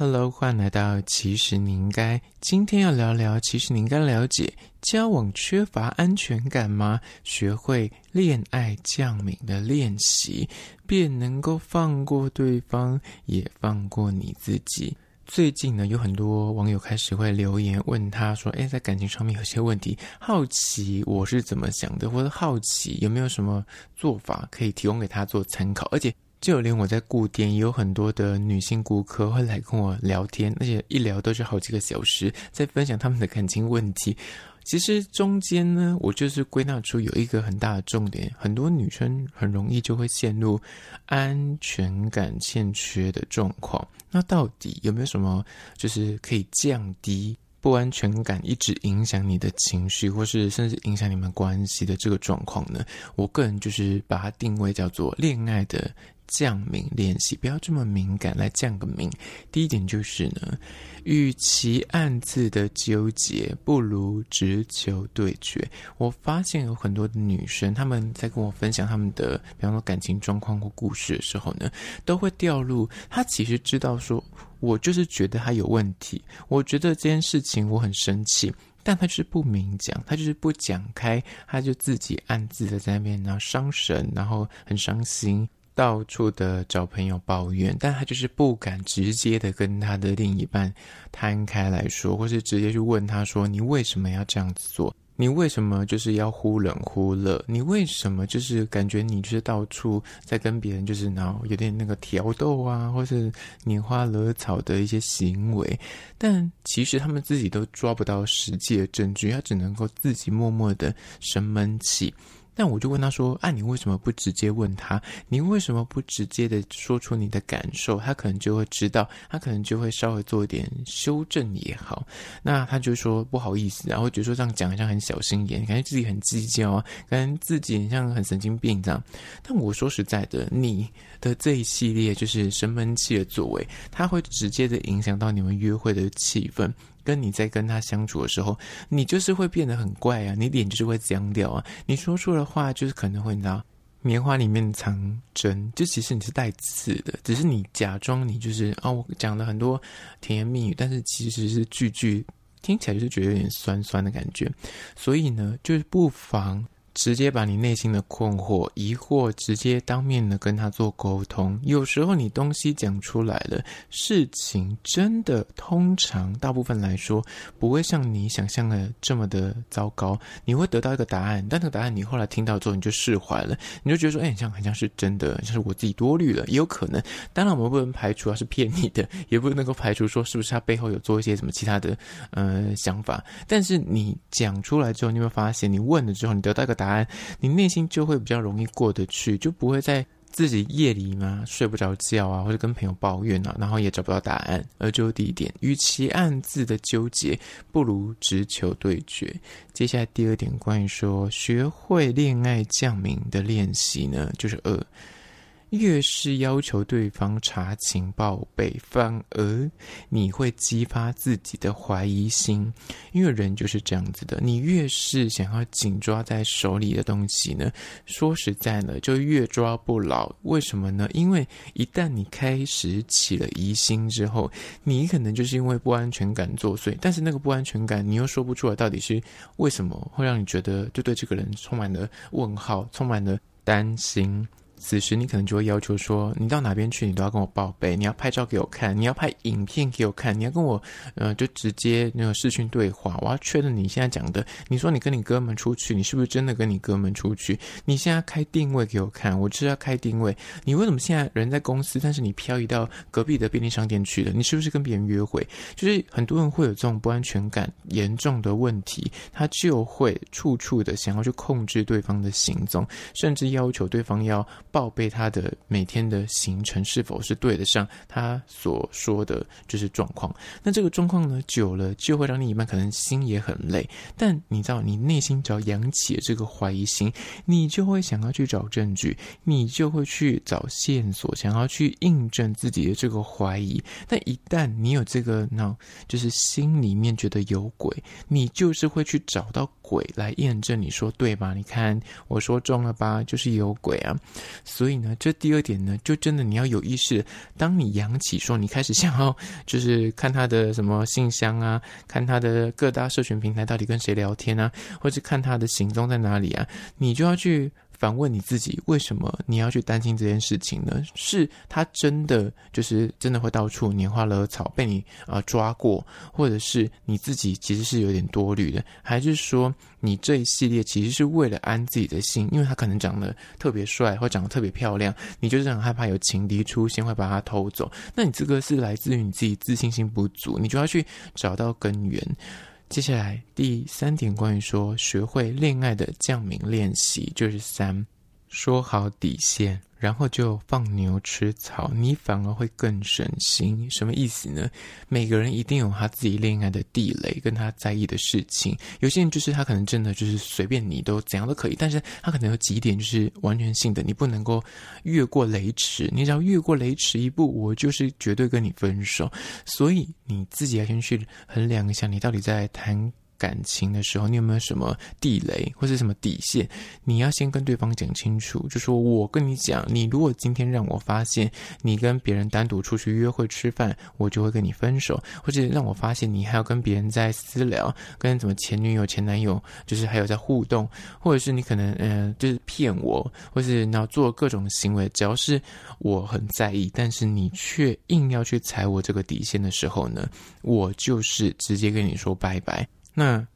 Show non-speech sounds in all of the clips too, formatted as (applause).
Hello，欢迎来到。其实你应该今天要聊聊，其实你应该了解，交往缺乏安全感吗？学会恋爱降敏的练习，便能够放过对方，也放过你自己。最近呢，有很多网友开始会留言问他说：“哎，在感情上面有些问题，好奇我是怎么想的，或者好奇有没有什么做法可以提供给他做参考。”而且。就连我在顾店也有很多的女性顾客会来跟我聊天，而且一聊都是好几个小时，在分享他们的感情问题。其实中间呢，我就是归纳出有一个很大的重点：，很多女生很容易就会陷入安全感欠缺的状况。那到底有没有什么就是可以降低不安全感，一直影响你的情绪，或是甚至影响你们关系的这个状况呢？我个人就是把它定位叫做恋爱的。降明练习，不要这么敏感，来降个明。第一点就是呢，与其暗自的纠结，不如直球对决。我发现有很多的女生，她们在跟我分享她们的，比方说感情状况或故事的时候呢，都会掉入。她其实知道说，我就是觉得她有问题，我觉得这件事情我很生气，但他就是不明讲，他就是不讲开，他就自己暗自的在那边，然后伤神，然后很伤心。到处的找朋友抱怨，但他就是不敢直接的跟他的另一半摊开来说，或是直接去问他说：“你为什么要这样子做？你为什么就是要忽冷忽热？你为什么就是感觉你就是到处在跟别人就是然后有点那个挑逗啊，或是拈花惹草的一些行为？但其实他们自己都抓不到实际的证据，他只能够自己默默的生闷气。”那我就问他说：“啊，你为什么不直接问他？你为什么不直接的说出你的感受？他可能就会知道，他可能就会稍微做一点修正也好。那他就说不好意思，然后就说这样讲好像很小心眼，感觉自己很计较，啊，感觉自己像很神经病这样。但我说实在的，你的这一系列就是生闷气的作为，他会直接的影响到你们约会的气氛。”跟你在跟他相处的时候，你就是会变得很怪啊，你脸就是会僵掉啊，你说出的话就是可能会你知道，棉花里面藏针，就其实你是带刺的，只是你假装你就是啊，我讲了很多甜言蜜语，但是其实是句句听起来就是觉得有点酸酸的感觉，所以呢，就是不妨。直接把你内心的困惑、疑惑直接当面的跟他做沟通。有时候你东西讲出来了，事情真的通常大部分来说不会像你想象的这么的糟糕。你会得到一个答案，但那个答案你后来听到之后你就释怀了，你就觉得说，哎，这样很像是真的，就是我自己多虑了，也有可能。当然，我们不能排除他是骗你的，也不能够排除说是不是他背后有做一些什么其他的呃想法。但是你讲出来之后，你会发现，你问了之后，你得到一个答。你内心就会比较容易过得去，就不会在自己夜里嘛睡不着觉啊，或者跟朋友抱怨啊，然后也找不到答案。而就第一点，与其暗自的纠结，不如直球对决。接下来第二点，关于说学会恋爱降临的练习呢，就是二。越是要求对方查情报，备，反而你会激发自己的怀疑心，因为人就是这样子的。你越是想要紧抓在手里的东西呢，说实在呢，就越抓不牢。为什么呢？因为一旦你开始起了疑心之后，你可能就是因为不安全感作祟，但是那个不安全感你又说不出来到底是为什么，会让你觉得就对这个人充满了问号，充满了担心。此时你可能就会要求说，你到哪边去，你都要跟我报备，你要拍照给我看，你要拍影片给我看，你要跟我，呃，就直接那个视讯对话，我要确认你现在讲的，你说你跟你哥们出去，你是不是真的跟你哥们出去？你现在开定位给我看，我就是要开定位，你为什么现在人在公司，但是你漂移到隔壁的便利商店去了？你是不是跟别人约会？就是很多人会有这种不安全感严重的问题，他就会处处的想要去控制对方的行踪，甚至要求对方要。报备他的每天的行程是否是对得上他所说的就是状况？那这个状况呢，久了就会让你一半可能心也很累。但你知道，你内心只要养起这个怀疑心，你就会想要去找证据，你就会去找线索，想要去印证自己的这个怀疑。但一旦你有这个呢，就是心里面觉得有鬼，你就是会去找到鬼来验证。你说对吧？你看我说中了吧？就是有鬼啊。所以呢，这第二点呢，就真的你要有意识。当你扬起说你开始想要，就是看他的什么信箱啊，(laughs) 看他的各大社群平台到底跟谁聊天啊，或是看他的行踪在哪里啊，你就要去。反问你自己，为什么你要去担心这件事情呢？是他真的就是真的会到处拈花惹草被你啊抓过，或者是你自己其实是有点多虑的，还是说你这一系列其实是为了安自己的心？因为他可能长得特别帅，或长得特别漂亮，你就是很害怕有情敌出现会把他偷走。那你这个是来自于你自己自信心不足，你就要去找到根源。接下来第三点，关于说学会恋爱的降明练习，就是三。说好底线，然后就放牛吃草，你反而会更省心。什么意思呢？每个人一定有他自己恋爱的地雷，跟他在意的事情。有些人就是他可能真的就是随便你都怎样都可以，但是他可能有几点就是完全性的，你不能够越过雷池。你只要越过雷池一步，我就是绝对跟你分手。所以你自己要先去衡量一下，你到底在谈。感情的时候，你有没有什么地雷或是什么底线？你要先跟对方讲清楚，就说我跟你讲，你如果今天让我发现你跟别人单独出去约会吃饭，我就会跟你分手；或者让我发现你还要跟别人在私聊，跟什么前女友、前男友，就是还有在互动，或者是你可能嗯就是骗我，或是你要做各种行为，只要是我很在意，但是你却硬要去踩我这个底线的时候呢，我就是直接跟你说拜拜。那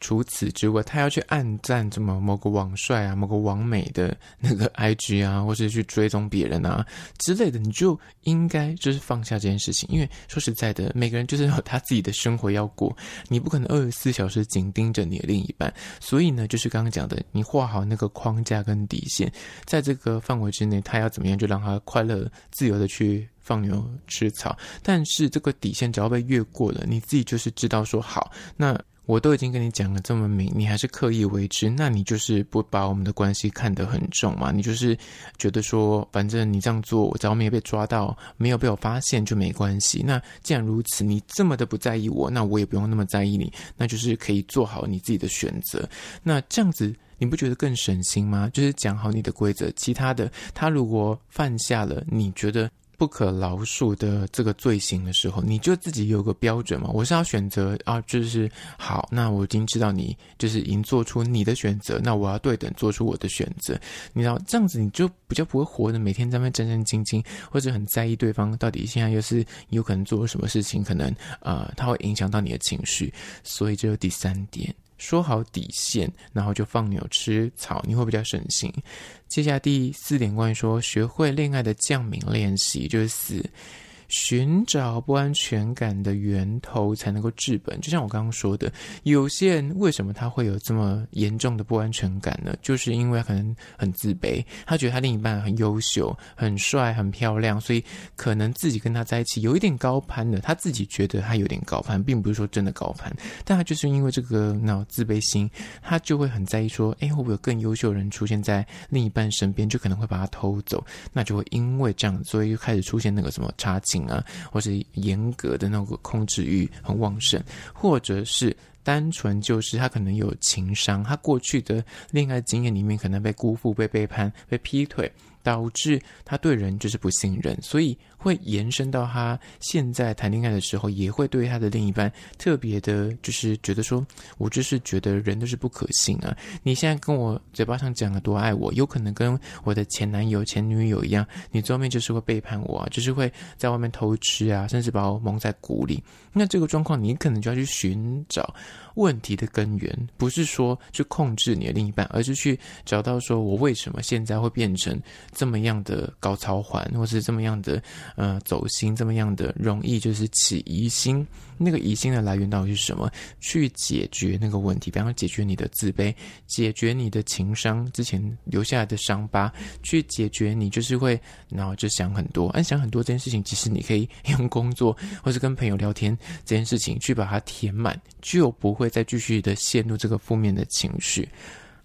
除此之外，他要去暗赞怎么某个网帅啊、某个网美的那个 (laughs) I G 啊，或是去追踪别人啊之类的，你就应该就是放下这件事情。因为说实在的，每个人就是有他自己的生活要过，你不可能二十四小时紧盯着你的另一半。所以呢，就是刚刚讲的，你画好那个框架跟底线，在这个范围之内，他要怎么样就让他快乐、自由的去放牛吃草。但是这个底线只要被越过了，你自己就是知道说好那。我都已经跟你讲了这么明，你还是刻意为之，那你就是不把我们的关系看得很重嘛？你就是觉得说，反正你这样做我要没有被抓到没有被我发现就没关系。那既然如此，你这么的不在意我，那我也不用那么在意你，那就是可以做好你自己的选择。那这样子你不觉得更省心吗？就是讲好你的规则，其他的他如果犯下了，你觉得。不可饶恕的这个罪行的时候，你就自己有个标准嘛？我是要选择啊，就是好。那我已经知道你就是已经做出你的选择，那我要对等做出我的选择。你知道这样子，你就比较不会活的每天在那战战兢兢，或者很在意对方到底现在又是有可能做了什么事情，可能呃，他会影响到你的情绪。所以，这就第三点。说好底线，然后就放牛吃草，你会比较省心。接下来第四点，关于说学会恋爱的降领练习，就是。寻找不安全感的源头才能够治本。就像我刚刚说的，有些人为什么他会有这么严重的不安全感呢？就是因为可能很自卑，他觉得他另一半很优秀、很帅、很漂亮，所以可能自己跟他在一起有一点高攀的。他自己觉得他有点高攀，并不是说真的高攀，但他就是因为这个脑自卑心，他就会很在意说，哎，会不会有更优秀的人出现在另一半身边，就可能会把他偷走。那就会因为这样，所以又开始出现那个什么差啊，或者严格的那个控制欲很旺盛，或者是单纯就是他可能有情商，他过去的恋爱经验里面可能被辜负、被背叛、被劈腿。导致他对人就是不信任，所以会延伸到他现在谈恋爱的时候，也会对他的另一半特别的，就是觉得说，我就是觉得人都是不可信啊！你现在跟我嘴巴上讲的多爱我，有可能跟我的前男友、前女友一样，你后面就是会背叛我啊，就是会在外面偷吃啊，甚至把我蒙在鼓里。那这个状况，你可能就要去寻找。问题的根源不是说去控制你的另一半，而是去找到说我为什么现在会变成这么样的高超环，或是这么样的呃走心，这么样的容易就是起疑心。那个疑心的来源到底是什么？去解决那个问题，比方解决你的自卑，解决你的情商之前留下来的伤疤，去解决你就是会，然后就想很多，而想很多这件事情，其实你可以用工作，或是跟朋友聊天这件事情去把它填满，就不会再继续的陷入这个负面的情绪。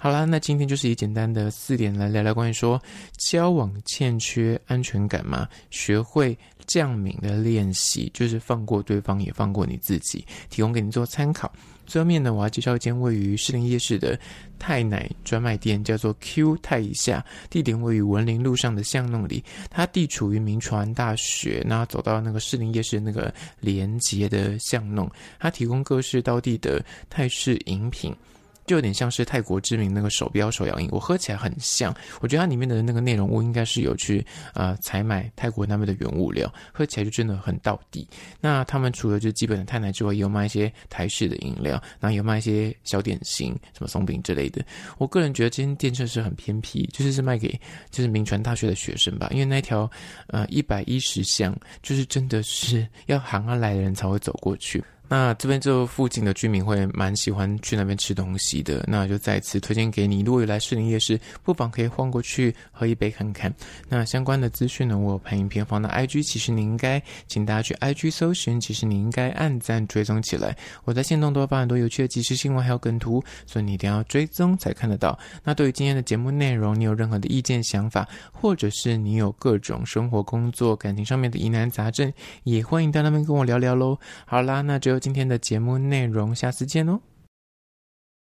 好啦，那今天就是以简单的四点来聊聊关于说交往欠缺安全感嘛，学会降敏的练习，就是放过对方也放过你自己，提供给你做参考。最后面呢，我要介绍一间位于士林夜市的泰奶专卖店，叫做 Q 泰以下，地点位于文林路上的巷弄里，它地处于明传大学，那走到那个士林夜市那个连接的巷弄，它提供各式当地的泰式饮品。就有点像是泰国知名那个手标手摇饮，我喝起来很像。我觉得它里面的那个内容物应该是有去呃采买泰国那边的原物料，喝起来就真的很到底。那他们除了就基本的泰奶之外，也有卖一些台式的饮料，然后也有卖一些小点心，什么松饼之类的。我个人觉得，这间店确实很偏僻，就是是卖给就是民传大学的学生吧，因为那条呃一百一十巷，就是真的是 (laughs) 要行啊来的人才会走过去。那这边就附近的居民会蛮喜欢去那边吃东西的，那就再次推荐给你。如果有来士林夜市，不妨可以晃过去喝一杯看看。那相关的资讯呢，我有拍影片放到 IG。其实你应该请大家去 IG 搜寻，其实你应该暗赞追踪起来。我在线动都会发很多有趣的即时新闻还有梗图，所以你一定要追踪才看得到。那对于今天的节目内容，你有任何的意见想法，或者是你有各种生活、工作、感情上面的疑难杂症，也欢迎到那边跟我聊聊喽。好啦，那就。今天的节目内容，下次见哦。